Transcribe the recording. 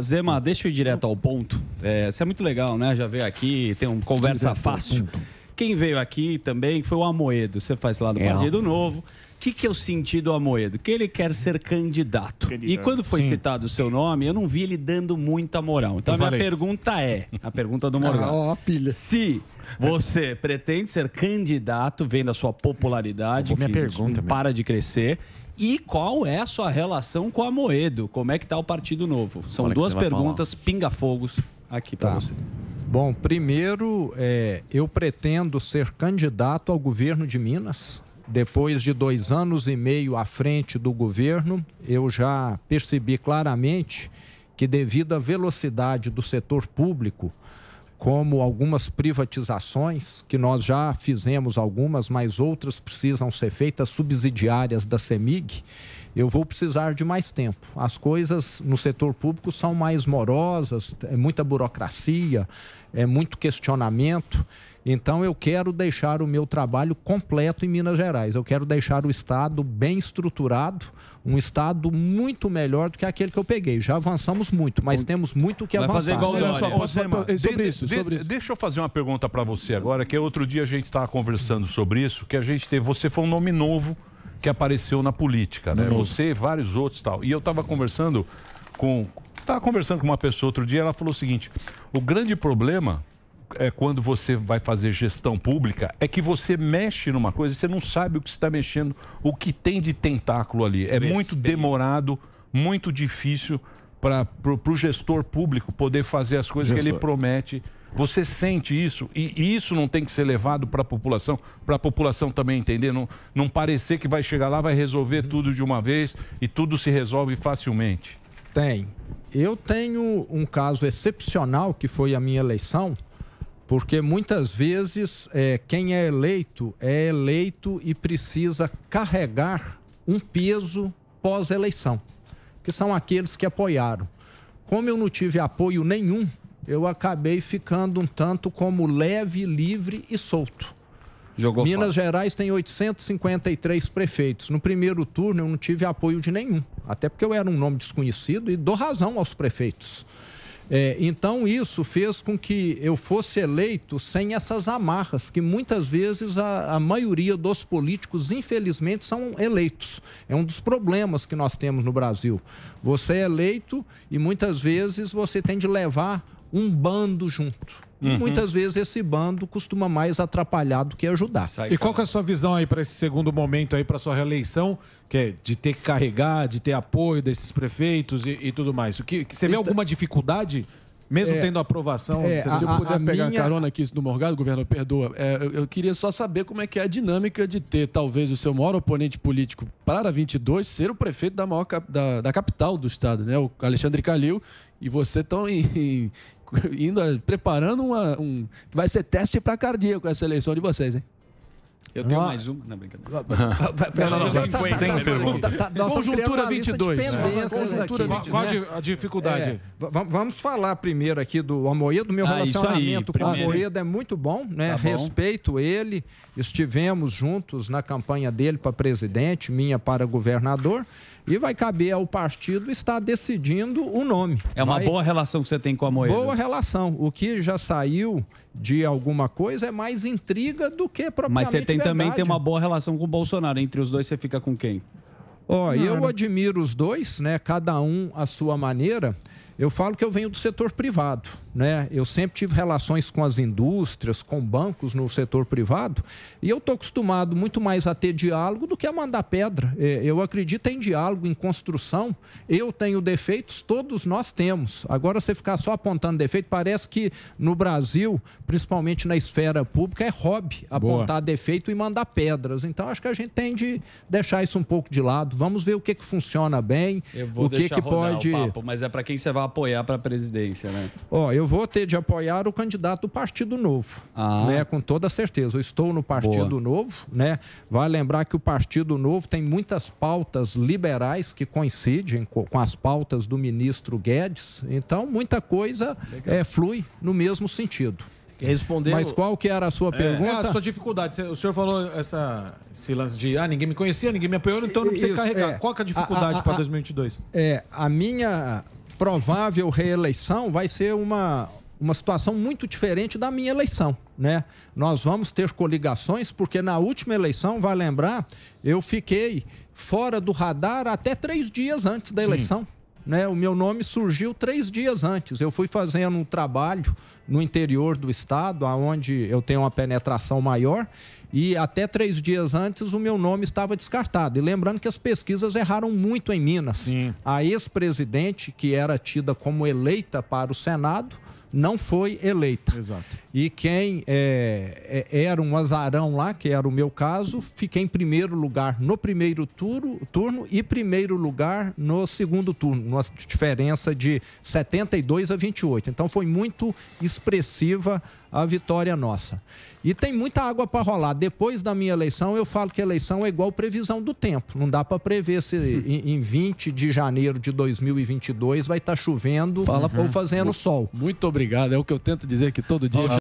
Zema, hum. deixa eu ir direto ao ponto. É, isso é muito legal, né? Já veio aqui, tem um conversa fácil. Quem veio aqui também foi o Amoedo. Você faz lá do é, Partido Novo que, que eu senti do Amoedo? Que ele quer ser candidato. candidato. E quando foi Sim. citado o seu nome, eu não vi ele dando muita moral. Então, a minha pergunta é: a pergunta do Morgan. Ah, ó, pilha. Se você pretende ser candidato, vendo a sua popularidade, minha que pergunta, não para de crescer. E qual é a sua relação com a Moedo? Como é que está o Partido Novo? São Olha duas perguntas pinga-fogos aqui para tá. você. Bom, primeiro, é, eu pretendo ser candidato ao governo de Minas depois de dois anos e meio à frente do governo, eu já percebi claramente que, devido à velocidade do setor público, como algumas privatizações, que nós já fizemos algumas, mas outras precisam ser feitas, subsidiárias da CEMIG, eu vou precisar de mais tempo. As coisas no setor público são mais morosas, é muita burocracia, é muito questionamento. Então eu quero deixar o meu trabalho completo em Minas Gerais. Eu quero deixar o estado bem estruturado, um estado muito melhor do que aquele que eu peguei. Já avançamos muito, mas temos muito que Vai avançar. Fazer igual o sobre, isso, sobre isso. Deixa eu fazer uma pergunta para você agora, que outro dia a gente estava conversando sobre isso, que a gente teve, você foi um nome novo que apareceu na política, né? Sim. Você, vários outros tal. E eu estava conversando com estava conversando com uma pessoa outro dia, ela falou o seguinte: o grande problema é, quando você vai fazer gestão pública é que você mexe numa coisa e você não sabe o que está mexendo, o que tem de tentáculo ali. É muito demorado, muito difícil para o gestor público poder fazer as coisas gestor. que ele promete. Você sente isso e, e isso não tem que ser levado para a população, para a população também entender, não, não parecer que vai chegar lá, vai resolver uhum. tudo de uma vez e tudo se resolve facilmente. Tem. Eu tenho um caso excepcional que foi a minha eleição porque muitas vezes é, quem é eleito é eleito e precisa carregar um peso pós-eleição, que são aqueles que apoiaram. Como eu não tive apoio nenhum, eu acabei ficando um tanto como leve, livre e solto. Jogou Minas fora. Gerais tem 853 prefeitos. No primeiro turno eu não tive apoio de nenhum, até porque eu era um nome desconhecido e dou razão aos prefeitos. É, então, isso fez com que eu fosse eleito sem essas amarras que muitas vezes a, a maioria dos políticos, infelizmente, são eleitos. É um dos problemas que nós temos no Brasil. Você é eleito e muitas vezes você tem de levar um bando junto. Uhum. Muitas vezes esse bando costuma mais atrapalhar do que ajudar. Sai, e qual é a sua visão aí para esse segundo momento aí, para sua reeleição, que é de ter que carregar, de ter apoio desses prefeitos e, e tudo mais? O que, você vê então alguma dificuldade? Mesmo é, tendo aprovação, é, se a, eu puder a, a pegar minha... carona aqui do Morgado, governo, perdoa. É, eu, eu, queria só saber como é que é a dinâmica de ter, talvez, o seu maior oponente político para 22 ser o prefeito da, maior, da, da capital do estado, né? O Alexandre Calil, e você estão em, em, indo preparando uma, um. Vai ser teste para cardíaco essa eleição de vocês, hein? Eu tenho ah. mais uma. Não, brincadeira. Sem pergunta. Conjuntura 22. Conjuntura 22. Né? Qual a dificuldade? É, vamos falar primeiro aqui do Amoedo. Meu ah, relacionamento aí, com o Amoedo é muito bom, né? Tá Respeito ele. Estivemos juntos na campanha dele para presidente, minha para governador e vai caber ao partido estar decidindo o nome. É uma boa relação que você tem com a Moeda. Boa relação. O que já saiu de alguma coisa é mais intriga do que propriamente Mas você tem verdade. também tem uma boa relação com o Bolsonaro. Entre os dois você fica com quem? Ó, oh, eu admiro os dois, né? Cada um à sua maneira. Eu falo que eu venho do setor privado, né? Eu sempre tive relações com as indústrias, com bancos no setor privado, e eu estou acostumado muito mais a ter diálogo do que a mandar pedra. É, eu acredito em diálogo, em construção. Eu tenho defeitos, todos nós temos. Agora, você ficar só apontando defeito, parece que no Brasil, principalmente na esfera pública, é hobby apontar Boa. defeito e mandar pedras. Então, acho que a gente tem de deixar isso um pouco de lado. Vamos ver o que, que funciona bem, o que, que pode. O papo, mas é para quem você vai apoiar para a presidência, né? Ó, eu vou ter de apoiar o candidato do Partido Novo, ah. né? Com toda certeza. Eu estou no Partido Boa. Novo, né? Vai lembrar que o Partido Novo tem muitas pautas liberais que coincidem com as pautas do ministro Guedes. Então, muita coisa é, flui no mesmo sentido. Respondeu... Mas qual que era a sua é, pergunta? É, a sua dificuldade. O senhor falou essa, esse lance de ah, ninguém me conhecia, ninguém me apoiou, então não precisa carregar. É, qual que é a dificuldade para 2022? É, a minha provável reeleição vai ser uma, uma situação muito diferente da minha eleição, né? Nós vamos ter coligações, porque na última eleição, vai lembrar, eu fiquei fora do radar até três dias antes da eleição né? O meu nome surgiu três dias antes. Eu fui fazendo um trabalho no interior do estado, aonde eu tenho uma penetração maior, e até três dias antes o meu nome estava descartado. E lembrando que as pesquisas erraram muito em Minas. Sim. A ex-presidente, que era tida como eleita para o Senado, não foi eleita. Exato. E quem é, é, era um azarão lá, que era o meu caso, fiquei em primeiro lugar no primeiro turno, turno e primeiro lugar no segundo turno, numa diferença de 72 a 28. Então foi muito expressiva a vitória nossa. E tem muita água para rolar. Depois da minha eleição, eu falo que eleição é igual previsão do tempo. Não dá para prever se em, em 20 de janeiro de 2022 vai estar tá chovendo Fala, ou fazendo sol. Muito obrigado obrigado. É o que eu tento dizer que todo dia.